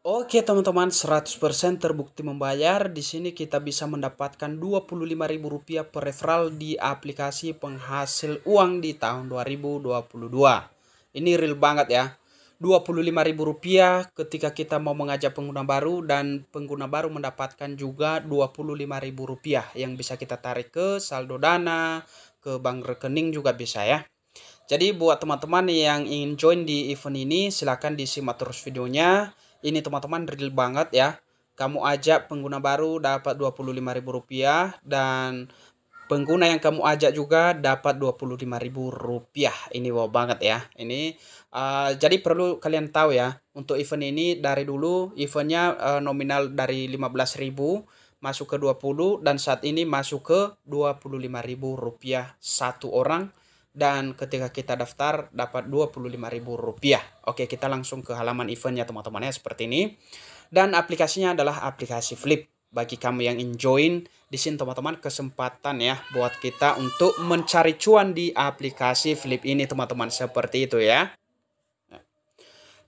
Oke teman-teman 100% terbukti membayar di sini kita bisa mendapatkan Rp25.000 per referral di aplikasi penghasil uang di tahun 2022 ini real banget ya Rp25.000 ketika kita mau mengajak pengguna baru dan pengguna baru mendapatkan juga Rp25.000 yang bisa kita tarik ke saldo dana ke bank rekening juga bisa ya jadi buat teman-teman yang ingin join di event ini silahkan disimak terus videonya ini teman-teman real banget ya. Kamu ajak pengguna baru dapat Rp25.000 dan pengguna yang kamu ajak juga dapat Rp25.000. Ini wow banget ya. Ini uh, jadi perlu kalian tahu ya, untuk event ini dari dulu eventnya uh, nominal dari 15.000 masuk ke 20 dan saat ini masuk ke Rp25.000 satu orang dan ketika kita daftar dapat Rp25.000. Oke, kita langsung ke halaman eventnya teman-teman ya seperti ini. Dan aplikasinya adalah aplikasi Flip. Bagi kamu yang enjoy di sini teman-teman kesempatan ya buat kita untuk mencari cuan di aplikasi Flip ini teman-teman seperti itu ya.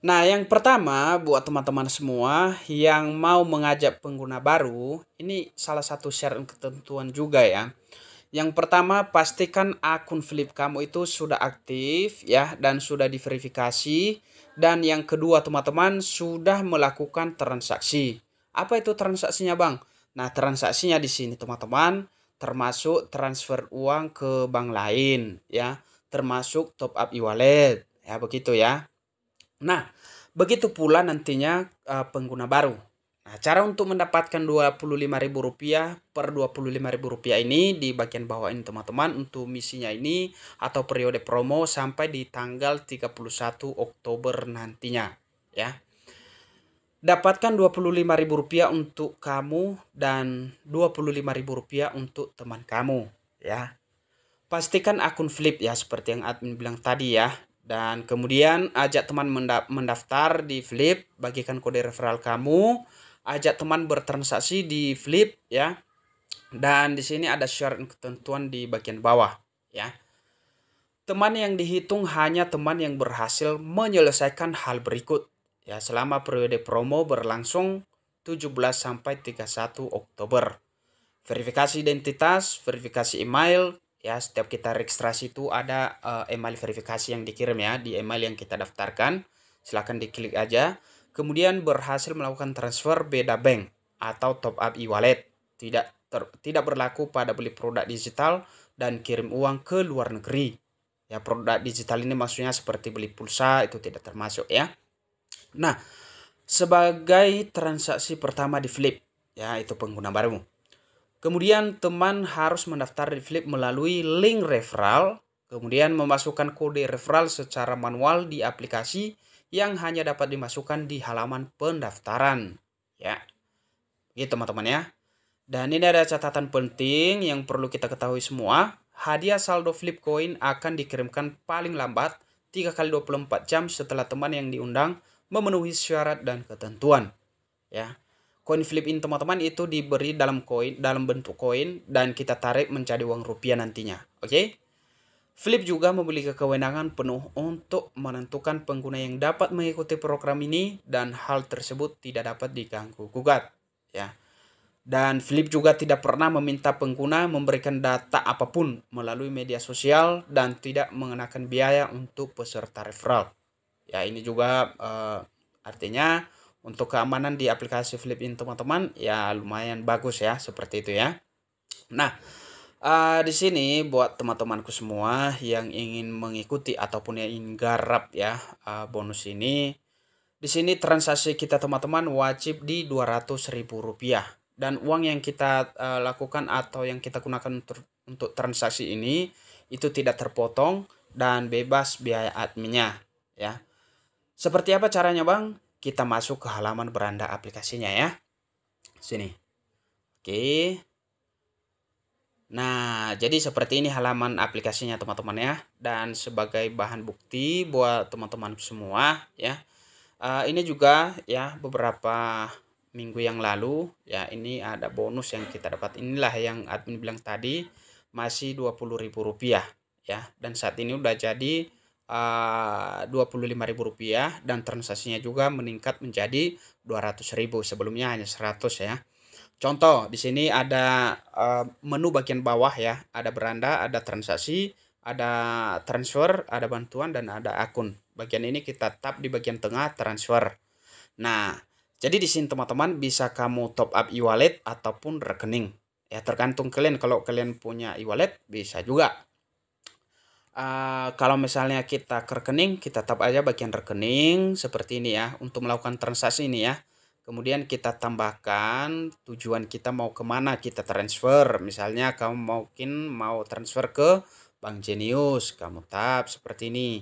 Nah, yang pertama buat teman-teman semua yang mau mengajak pengguna baru, ini salah satu syarat ketentuan juga ya yang pertama, pastikan akun Flip kamu itu sudah aktif ya dan sudah diverifikasi. Dan yang kedua, teman-teman sudah melakukan transaksi. Apa itu transaksinya, Bang? Nah, transaksinya di sini, teman-teman, termasuk transfer uang ke bank lain ya, termasuk top up e-wallet ya begitu ya. Nah, begitu pula nantinya uh, pengguna baru Nah, cara untuk mendapatkan Rp25.000 per Rp25.000 ini di bagian bawah ini teman-teman untuk misinya ini atau periode promo sampai di tanggal 31 Oktober nantinya ya. Dapatkan Rp25.000 untuk kamu dan Rp25.000 untuk teman kamu ya. Pastikan akun Flip ya seperti yang admin bilang tadi ya dan kemudian ajak teman mendaftar di Flip, bagikan kode referral kamu ajak teman bertransaksi di Flip ya. Dan di sini ada syarat dan ketentuan di bagian bawah ya. Teman yang dihitung hanya teman yang berhasil menyelesaikan hal berikut ya selama periode promo berlangsung 17 sampai 31 Oktober. Verifikasi identitas, verifikasi email, ya setiap kita registrasi itu ada uh, email verifikasi yang dikirim ya di email yang kita daftarkan. Silahkan diklik aja. Kemudian berhasil melakukan transfer beda bank atau top up e-wallet. Tidak ter, tidak berlaku pada beli produk digital dan kirim uang ke luar negeri. Ya, produk digital ini maksudnya seperti beli pulsa itu tidak termasuk ya. Nah, sebagai transaksi pertama di Flip, ya itu pengguna baru. Kemudian teman harus mendaftar di Flip melalui link referral, kemudian memasukkan kode referral secara manual di aplikasi yang hanya dapat dimasukkan di halaman pendaftaran. Ya, gitu teman-teman ya. Dan ini ada catatan penting yang perlu kita ketahui semua. Hadiah saldo flip coin akan dikirimkan paling lambat 3 kali 24 jam setelah teman yang diundang memenuhi syarat dan ketentuan. Ya. Koin flip in teman-teman itu diberi dalam koin dalam bentuk koin dan kita tarik menjadi uang rupiah nantinya. Oke? Okay? Flip juga memiliki kewenangan penuh untuk menentukan pengguna yang dapat mengikuti program ini dan hal tersebut tidak dapat diganggu gugat. Ya. Dan Flip juga tidak pernah meminta pengguna memberikan data apapun melalui media sosial dan tidak mengenakan biaya untuk peserta referral. Ya ini juga uh, artinya untuk keamanan di aplikasi Flip ini teman-teman ya lumayan bagus ya seperti itu ya. Nah, Uh, di sini buat teman-temanku semua yang ingin mengikuti ataupun yang ingin garap ya uh, bonus ini. Di sini transaksi kita teman-teman wajib di Rp200.000 dan uang yang kita uh, lakukan atau yang kita gunakan untuk, untuk transaksi ini itu tidak terpotong dan bebas biaya adminnya ya. Seperti apa caranya, Bang? Kita masuk ke halaman beranda aplikasinya ya. Sini. Oke. Okay Nah, jadi seperti ini halaman aplikasinya teman-teman ya. Dan sebagai bahan bukti buat teman-teman semua ya. Uh, ini juga ya beberapa minggu yang lalu ya ini ada bonus yang kita dapat. Inilah yang admin bilang tadi masih Rp20.000 ya. Dan saat ini udah jadi eh, Rp25.000 dan transaksinya juga meningkat menjadi 200.000 sebelumnya hanya 100 ya. Contoh di sini ada uh, menu bagian bawah ya, ada beranda, ada transaksi, ada transfer, ada bantuan dan ada akun. Bagian ini kita tap di bagian tengah transfer. Nah, jadi di sini teman-teman bisa kamu top up e-wallet ataupun rekening. Ya tergantung kalian kalau kalian punya e-wallet bisa juga. Uh, kalau misalnya kita ke rekening, kita tap aja bagian rekening seperti ini ya untuk melakukan transaksi ini ya. Kemudian kita tambahkan tujuan kita mau kemana kita transfer. Misalnya kamu mungkin mau transfer ke Bank Genius, Kamu tap seperti ini.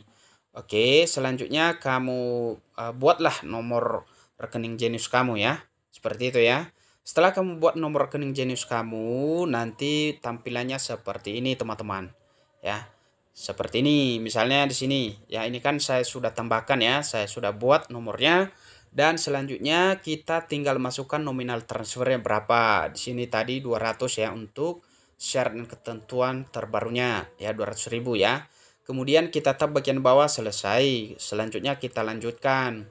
Oke, selanjutnya kamu uh, buatlah nomor rekening Genius kamu ya. Seperti itu ya. Setelah kamu buat nomor rekening Genius kamu, nanti tampilannya seperti ini teman-teman. Ya seperti ini misalnya di sini ya ini kan saya sudah tambahkan ya saya sudah buat nomornya dan selanjutnya kita tinggal masukkan nominal transfernya berapa. Di sini tadi 200 ya untuk syarat dan ketentuan terbarunya ya 200.000 ya. Kemudian kita tap bagian bawah selesai. Selanjutnya kita lanjutkan.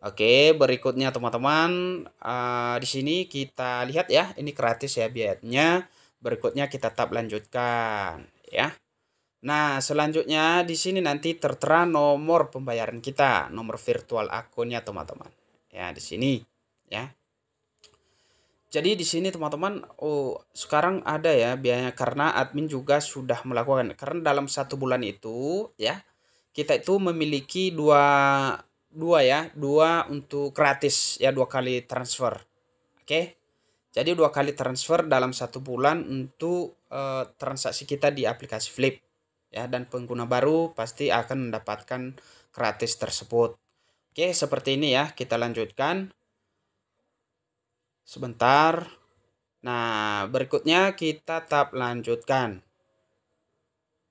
Oke, berikutnya teman-teman uh, di sini kita lihat ya, ini gratis ya biayanya. Berikutnya kita tap lanjutkan ya. Nah, selanjutnya di sini nanti tertera nomor pembayaran kita, nomor virtual akunnya teman-teman. Ya, di sini ya. Jadi di sini teman-teman, oh sekarang ada ya biayanya karena admin juga sudah melakukan karena dalam satu bulan itu ya kita itu memiliki dua dua ya dua untuk gratis ya dua kali transfer, oke? Jadi dua kali transfer dalam satu bulan untuk uh, transaksi kita di aplikasi Flip ya dan pengguna baru pasti akan mendapatkan gratis tersebut. Oke, seperti ini ya, kita lanjutkan. Sebentar. Nah, berikutnya kita tab lanjutkan.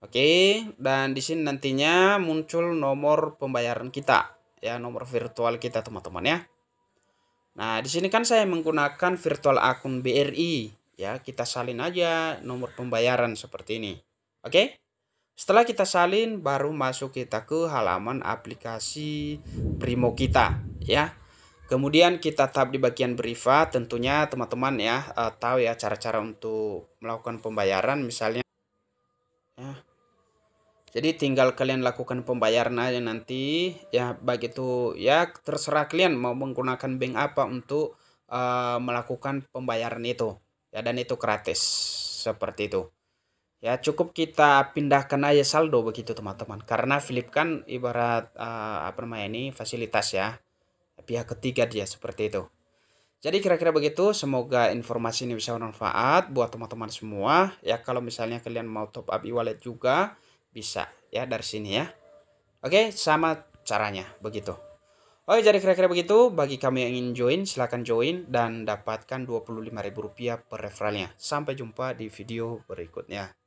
Oke, dan di sini nantinya muncul nomor pembayaran kita, ya nomor virtual kita teman-teman ya. Nah, di sini kan saya menggunakan virtual akun BRI, ya kita salin aja nomor pembayaran seperti ini. Oke? Setelah kita salin baru masuk kita ke halaman aplikasi Primo kita ya. Kemudian kita tap di bagian Briva tentunya teman-teman ya eh, tahu ya cara-cara untuk melakukan pembayaran misalnya ya. Jadi tinggal kalian lakukan pembayaran aja nanti ya begitu ya terserah kalian mau menggunakan bank apa untuk uh, melakukan pembayaran itu ya dan itu gratis seperti itu ya cukup kita pindahkan aja saldo begitu teman-teman karena Philip kan ibarat uh, apa namanya ini fasilitas ya pihak ketiga dia seperti itu jadi kira-kira begitu semoga informasi ini bisa bermanfaat buat teman-teman semua ya kalau misalnya kalian mau top up e-wallet juga bisa ya dari sini ya oke sama caranya begitu Oke jadi kira-kira begitu bagi kamu yang ingin join silahkan join dan dapatkan Rp25.000 per referralnya. Sampai jumpa di video berikutnya.